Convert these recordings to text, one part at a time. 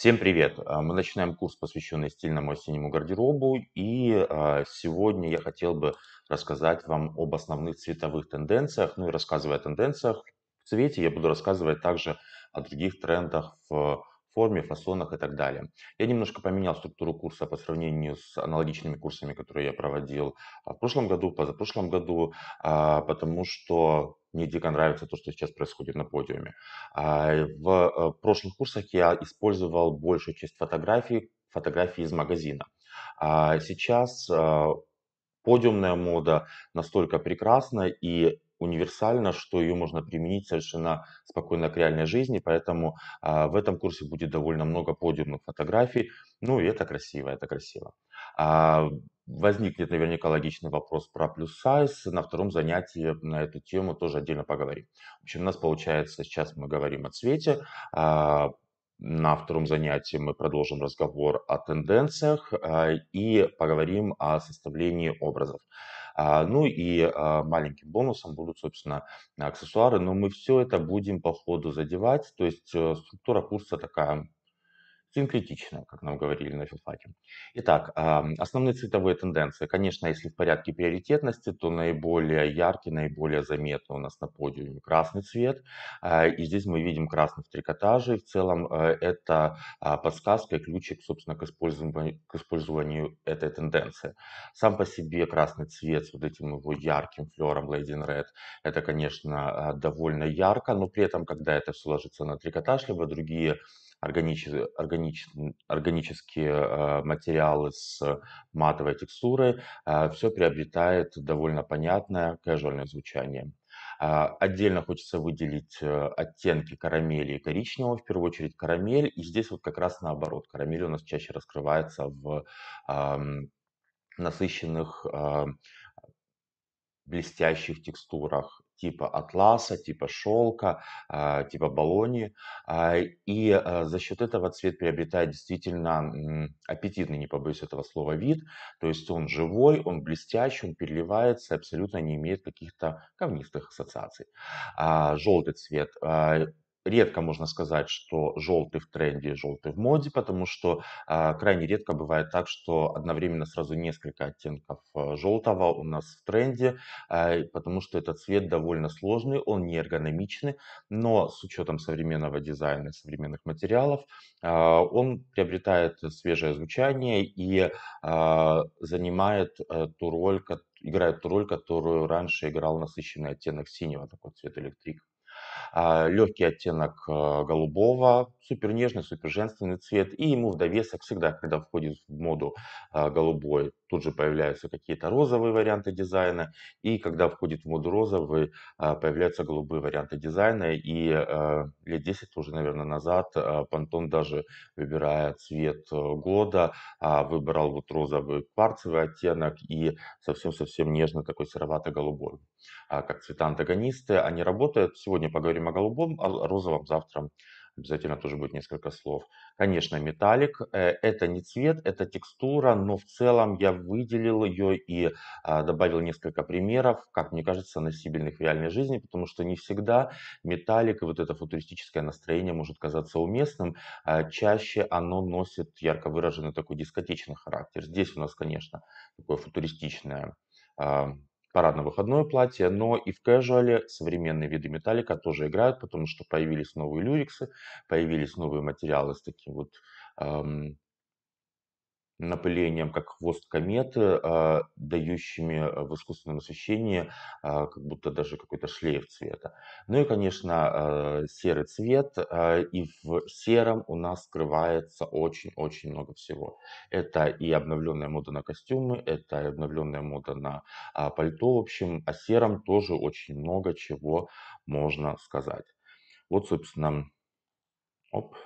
Всем привет! А, мы начинаем курс, посвященный стильному осеннему гардеробу, и а, сегодня я хотел бы рассказать вам об основных цветовых тенденциях. Ну и рассказывая о тенденциях в цвете, я буду рассказывать также о других трендах в форме, фасонах и так далее. Я немножко поменял структуру курса по сравнению с аналогичными курсами, которые я проводил а, в прошлом году, позапрошлом году, а, потому что мне дико нравится то, что сейчас происходит на подиуме. А, в э, прошлых курсах я использовал большую часть фотографий, фотографии из магазина. Сейчас э, подиумная мода настолько прекрасна и универсально, что ее можно применить совершенно спокойно к реальной жизни, поэтому а, в этом курсе будет довольно много подиумных фотографий, ну и это красиво, это красиво. А, возникнет наверняка логичный вопрос про плюс сайз. На втором занятии на эту тему тоже отдельно поговорим. В общем, у нас получается, сейчас мы говорим о цвете, а, на втором занятии мы продолжим разговор о тенденциях а, и поговорим о составлении образов. А, ну и а, маленьким бонусом будут, собственно, аксессуары, но мы все это будем по ходу задевать, то есть э, структура курса такая синкретичная, как нам говорили на филфаке. Итак, а, основные цветовые тенденции. Конечно, если в порядке приоритетности, то наиболее яркий, наиболее заметный у нас на подиуме красный цвет. А, и здесь мы видим красный в трикотаже. в целом э, это а, подсказка и ключик, собственно, к использованию, к использованию этой тенденции. Сам по себе красный цвет с вот этим его ярким флером Lady in Red, это, конечно, довольно ярко, но при этом, когда это все ложится на трикотаж, либо другие органические органич, органические а, материалы с матовой текстурой, а, все приобретает довольно понятное кажуальное звучание. А, отдельно хочется выделить э, оттенки карамели и коричневого, в первую очередь карамель. И здесь вот как раз наоборот, карамель у нас чаще раскрывается в насыщенных блестящих текстурах типа атласа, типа шелка, а, типа балони. А, и а, за счет этого цвет приобретает действительно аппетитный, не побоюсь этого слова, вид. То есть он живой, он блестящий, он переливается, абсолютно не имеет каких-то камнистых ассоциаций. Желтый цвет редко можно сказать, что желтый в тренде, желтый в моде, потому что э, крайне редко бывает так, что одновременно сразу несколько оттенков э, желтого у нас в тренде, э, потому что этот цвет довольно сложный, он не эргономичный, но с учетом современного дизайна, современных материалов, э, он приобретает свежее звучание и э, занимает э, ту роль, играет ту роль, которую раньше играл насыщенный оттенок синего, такой цвет электрик. А, легкий оттенок а, голубого, супер нежный, супер женственный цвет. И ему в довесок всегда, когда входит в моду а, голубой, Тут же появляются какие-то розовые варианты дизайна. И когда входит в моду розовый, а, появляются голубые варианты дизайна. И а, лет 10 уже, наверное, назад Пантон даже выбирая цвет э, года, а, выбрал вот розовый кварцевый оттенок и совсем-совсем нежно такой серовато-голубой. Как цвета антагонисты, они работают. Сегодня поговорим о голубом, о розовом, завтра Обязательно тоже будет несколько слов. Конечно, металлик. Э, это не цвет, это текстура, но в целом я выделил ее и а, добавил несколько примеров, как мне кажется, носибельных в реальной жизни, потому что не всегда металлик и вот это футуристическое настроение может казаться уместным. А чаще оно носит ярко выраженный такой дискотечный характер. Здесь у нас, конечно, такое футуристичное а, парадно-выходное платье, но и в кэжуале современные виды металлика тоже играют, потому что появились новые люриксы, появились новые материалы с таким вот эм, напылением, как хвост кометы, э, дающими а, в искусственном освещении э, как будто даже какой-то шлейф цвета. Ну и, конечно, э, серый цвет. Э, и в сером у нас скрывается очень-очень много всего. Это и обновленная мода на костюмы, это и обновленная мода на а, пальто. В общем, о сером тоже очень много чего можно сказать. Вот, собственно, оп,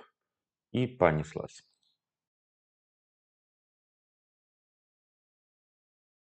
и понеслась.